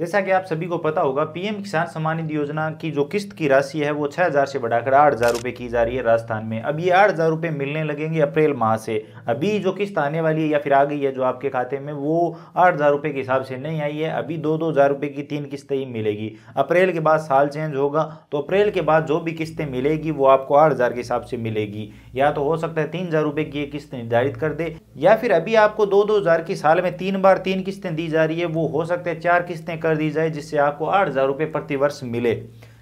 जैसा कि आप सभी को पता होगा पीएम किसान सम्मान निधि योजना की जो किस्त की राशि है वो 6000 हज़ार से बढ़ाकर आठ हज़ार रुपए की जा रही है राजस्थान में अब ये आठ हज़ार रुपए मिलने लगेंगे अप्रैल माह से अभी जो किस्त आने वाली है या फिर आ गई है जो आपके खाते में वो आठ हज़ार रुपए के हिसाब से नहीं आई है अभी दो दो हज़ार रुपए की तीन किस्तें ही मिलेगी अप्रैल के बाद साल चेंज होगा तो अप्रैल के बाद जो भी किस्तें मिलेगी वो आपको आठ हज़ार के हिसाब से मिलेगी या तो हो सकता है तीन हज़ार रुपए की किस्त निर्धारित कर दे या फिर अभी आपको दो दो हज़ार की साल में तीन बार तीन किस्तें दी जा रही है वो हो सकता है चार किस्तें कर दी जाए जिससे आपको आठ हज़ार रुपये प्रतिवर्ष मिले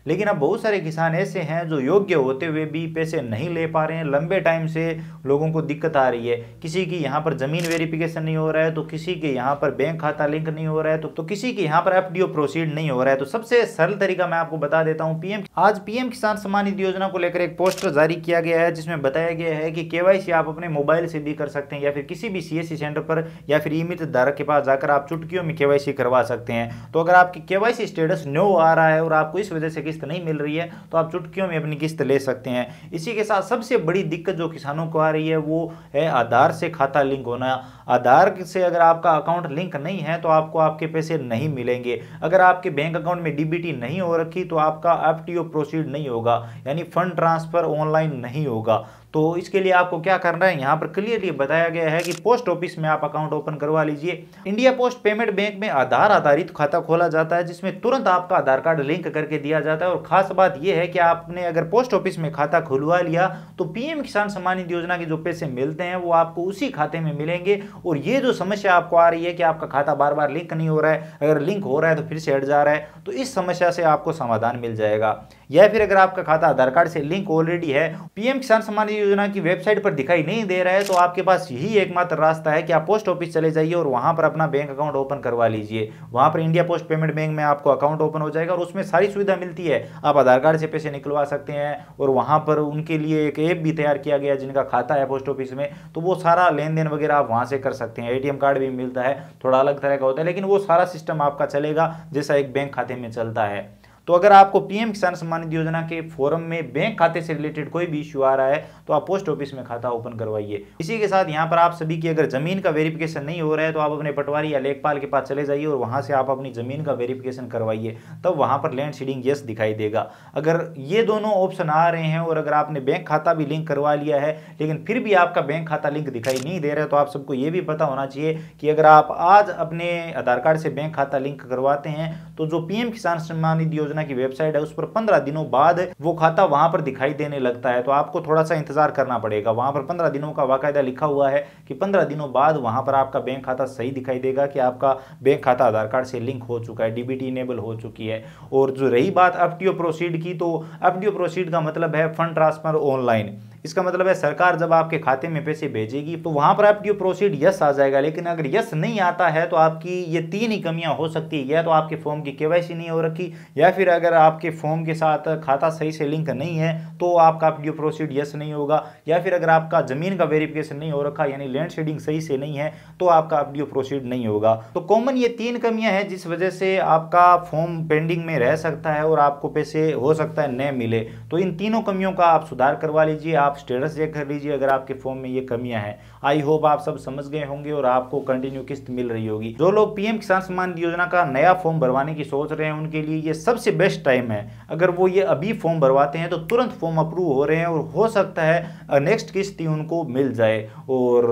लेकिन अब बहुत सारे किसान ऐसे हैं जो योग्य होते हुए भी पैसे नहीं ले पा रहे हैं लंबे टाइम से लोगों को दिक्कत आ रही है किसी की यहाँ पर ज़मीन वेरिफिकेशन नहीं हो रहा है तो किसी के यहाँ पर बैंक खाता लिंक नहीं हो रहा है तो, तो किसी के यहाँ पर एफ प्रोसीड नहीं हो रहा है तो सबसे सरल तरीका मैं आपको बता देता हूँ पीएम आज पीएम किसान सम्मान निधि योजना को लेकर एक पोस्टर जारी किया गया है जिसमें बताया गया है कि केवाईसी आप अपने मोबाइल से भी कर सकते हैं या फिर किसी भी सीएससी सेंटर पर या फिर ई धारक के पास जाकर आप चुटकियों में केवाईसी करवा सकते हैं तो अगर आपकी केवाईसी स्टेटस नो आ रहा है और आपको इस वजह से किस्त नहीं मिल रही है तो आप चुटकियों में अपनी किस्त ले सकते हैं इसी के साथ सबसे बड़ी दिक्कत जो किसानों को आ रही है वो है आधार से खाता लिंक होना आधार से अगर आपका अकाउंट लिंक नहीं है तो आपको आपके पैसे नहीं मिलेंगे अगर आपके बैंक अकाउंट में डीबीटी नहीं हो रखी तो आपका एफ प्रोसीड नहीं होगा यानी फंड ट्रांसफर ऑनलाइन नहीं होगा तो इसके लिए आपको क्या करना है यहाँ पर क्लियरली बताया गया है कि पोस्ट ऑफिस में आप अकाउंट ओपन करवा लीजिए इंडिया पोस्ट पेमेंट बैंक में आधार आधारित खाता खोला जाता है जिसमें तुरंत आपका आधार कार्ड लिंक करके दिया जाता है और खास बात यह है कि आपने अगर पोस्ट ऑफिस में खाता खुलवा लिया तो पीएम किसान सम्मान निधि योजना के जो पैसे मिलते हैं वो आपको उसी खाते में मिलेंगे और ये जो समस्या आपको आ रही है कि आपका खाता बार बार लिंक नहीं हो रहा है अगर लिंक हो रहा है तो फिर से हट जा रहा है तो इस समस्या से आपको समाधान मिल जाएगा या फिर अगर आपका खाता आधार कार्ड से लिंक ऑलरेडी है पीएम किसान सम्मान योजना की वेबसाइट पर दिखाई नहीं दे रहा है तो आपके पास यही एकमात्र रास्ता है कि आप पोस्ट ऑफिस चले जाइए और वहां पर अपना बैंक अकाउंट ओपन करवा लीजिए वहां पर इंडिया पोस्ट पेमेंट बैंक में आपको अकाउंट ओपन हो जाएगा और उसमें सारी सुविधा मिलती है आप आधार कार्ड से पैसे निकलवा सकते हैं और वहां पर उनके लिए एक ऐप भी तैयार किया गया जिनका खाता है पोस्ट ऑफिस में तो वो सारा लेन देन वगैरह आप वहां से कर सकते हैं एटीएम कार्ड भी मिलता है थोड़ा अलग तरह का होता है लेकिन वो सारा सिस्टम आपका चलेगा जैसा एक बैंक खाते में चलता है तो अगर आपको पीएम किसान सम्मान निधि योजना के फॉरम में बैंक खाते से रिलेटेड कोई भी इश्यू आ रहा है तो आप पोस्ट ऑफिस में खाता ओपन करवाइए इसी के साथ यहाँ पर आप सभी की अगर जमीन का वेरिफिकेशन नहीं हो रहा है तो आप अपने पटवारी या लेखपाल के पास चले जाइए और वहां से आप अपनी जमीन का वेरिफिकेशन करवाइए तब वहां पर लैंड सीडिंग यस दिखाई देगा अगर ये दोनों ऑप्शन आ रहे हैं और अगर आपने बैंक खाता भी लिंक करवा लिया है लेकिन फिर भी आपका बैंक खाता लिंक दिखाई नहीं दे रहा है तो आप सबको ये भी पता होना चाहिए कि अगर आप आज अपने आधार कार्ड से बैंक खाता लिंक करवाते हैं तो जो पीएम किसान सम्मान निधि योजना योजना की वेबसाइट है उस पर पंद्रह दिनों बाद वो खाता वहां पर दिखाई देने लगता है तो आपको थोड़ा सा इंतजार करना पड़ेगा वहां पर पंद्रह दिनों का बाकायदा लिखा हुआ है कि पंद्रह दिनों बाद वहां पर आपका बैंक खाता सही दिखाई देगा कि आपका बैंक खाता आधार कार्ड से लिंक हो चुका है डीबीटी इनेबल हो चुकी है और जो रही बात अपटीओ प्रोसीड की तो अपटीओ प्रोसीड का मतलब है फंड ट्रांसफर ऑनलाइन इसका मतलब है सरकार जब आपके खाते में पैसे भेजेगी तो वहां पर आप प्रोसीड यस आ जाएगा लेकिन अगर यस नहीं आता है तो आपकी ये तीन ही कमियां हो सकती है या तो आपके फॉर्म की केवाईसी नहीं हो रखी या फिर अगर आपके फॉर्म के साथ खाता सही से लिंक नहीं है तो आपका ड्यू प्रोसीड यस नहीं होगा या फिर अगर आपका जमीन का वेरिफिकेशन नहीं हो रखा यानी लैंड शेडिंग सही से नहीं है तो आपका ड्यू प्रोसीड नहीं होगा तो कॉमन ये तीन कमियां हैं जिस वजह से आपका फॉर्म पेंडिंग में रह सकता है और आपको पैसे हो सकता है न मिले तो इन तीनों कमियों का आप सुधार करवा लीजिए आप आप स्टेटस चेक कर लीजिए अगर आपके फॉर्म में ये कमियां हैं आई होप आप सब समझ गए होंगे और आपको कंटिन्यू किस्त मिल रही होगी जो लोग पीएम किसान सम्मान योजना का नया फॉर्म भरवाने की सोच रहे हैं उनके लिए ये सबसे बेस्ट टाइम है अगर वो ये अभी फॉर्म भरवाते हैं तो तुरंत फॉर्म अप्रूव हो रहे हैं और हो सकता है नेक्स्ट किस्त ही उनको मिल जाए और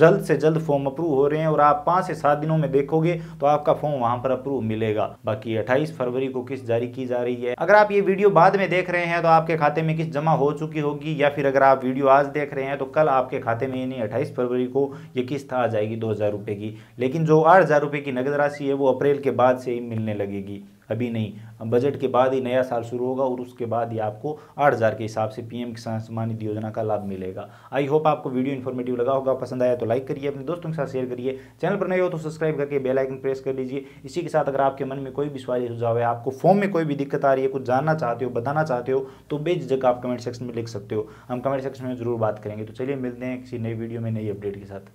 जल्द से जल्द फॉर्म अप्रूव हो रहे हैं और आप पाँच से सात दिनों में देखोगे तो आपका फॉर्म वहां पर अप्रूव मिलेगा बाकी अट्ठाईस फरवरी को किस्त जारी की जा रही है अगर आप ये वीडियो बाद में देख रहे हैं तो आपके खाते में किस्त जमा हो चुकी होगी या फिर अगर आप वीडियो आज देख रहे हैं तो कल आपके खाते में यानी अट्ठाईस फरवरी को ये किस्त आ जाएगी दो की लेकिन जो आठ की नगद राशि है वो अप्रैल के बाद से ही मिलने लगेगी अभी नहीं बजट के बाद ही नया साल शुरू होगा और उसके बाद ही आपको आठ हज़ार के हिसाब से पीएम किसान सम्मान निधि योजना का लाभ मिलेगा आई होप आपको वीडियो इन्फॉर्मेटिव लगा होगा पसंद आया तो लाइक करिए अपने दोस्तों के साथ शेयर करिए चैनल पर नए हो तो सब्सक्राइब करके बेल आइकन प्रेस कर लीजिए इसी के साथ अगर आपके मन में कोई भी सवाल या सुझाव है आपको फॉर्म में कोई भी दिक्कत आ रही है कुछ जानना चाहते हो बताना चाहते हो तो बेझिझक आप कमेंट सेक्शन में लिख सकते हो हम कमेंट सेक्शन में जरूर बात करेंगे तो चलिए मिलते हैं किसी नई वीडियो में नई अपडेट के साथ